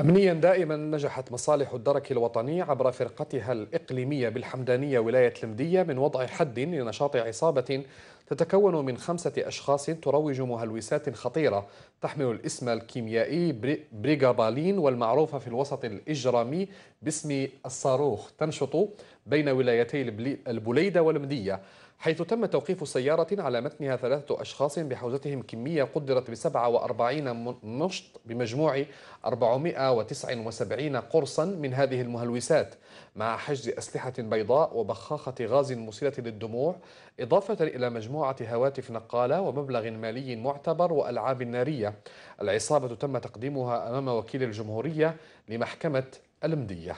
أمنيا دائما نجحت مصالح الدرك الوطني عبر فرقتها الإقليمية بالحمدانية ولاية المدية من وضع حد لنشاط عصابة تتكون من خمسة أشخاص تروج مهلوسات خطيرة تحمل الاسم الكيميائي بريغابالين والمعروفة في الوسط الإجرامي باسم الصاروخ تنشط بين ولايتي البليدة والمدية حيث تم توقيف سيارة على متنها ثلاثة أشخاص بحوزتهم كمية قدرت ب 47 نشط بمجموع 479 قرصا من هذه المهلوسات مع حجز أسلحة بيضاء وبخاخة غاز مسيلة للدموع إضافة إلى مجموعة مجموعة هواتف نقالة ومبلغ مالي معتبر وألعاب نارية العصابة تم تقديمها أمام وكيل الجمهورية لمحكمة المدية